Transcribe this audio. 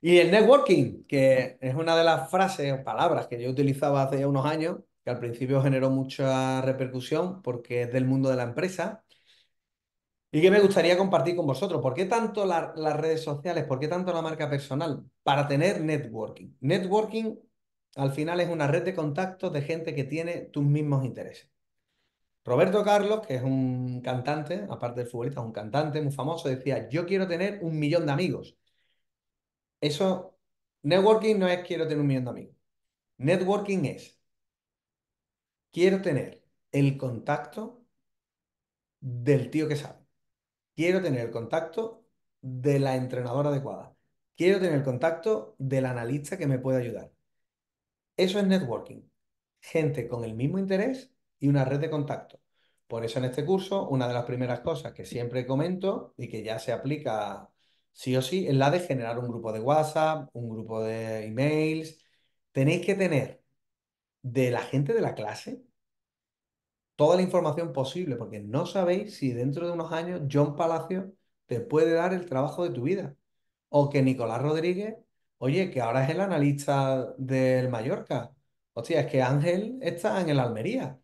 Y el networking, que es una de las frases o palabras que yo utilizaba hace unos años, que al principio generó mucha repercusión porque es del mundo de la empresa y que me gustaría compartir con vosotros. ¿Por qué tanto las redes sociales? ¿Por qué tanto la marca personal? Para tener networking. Networking al final es una red de contactos de gente que tiene tus mismos intereses. Roberto Carlos, que es un cantante, aparte del futbolista, es un cantante muy famoso, decía, yo quiero tener un millón de amigos. Eso, networking no es quiero tener un millón de amigos. Networking es, quiero tener el contacto del tío que sabe. Quiero tener el contacto de la entrenadora adecuada. Quiero tener el contacto del analista que me puede ayudar. Eso es networking. Gente con el mismo interés y una red de contacto. Por eso en este curso, una de las primeras cosas que siempre comento y que ya se aplica sí o sí, es la de generar un grupo de WhatsApp, un grupo de emails. Tenéis que tener de la gente de la clase toda la información posible, porque no sabéis si dentro de unos años John Palacio te puede dar el trabajo de tu vida. O que Nicolás Rodríguez, oye, que ahora es el analista del Mallorca. Hostia, es que Ángel está en el Almería.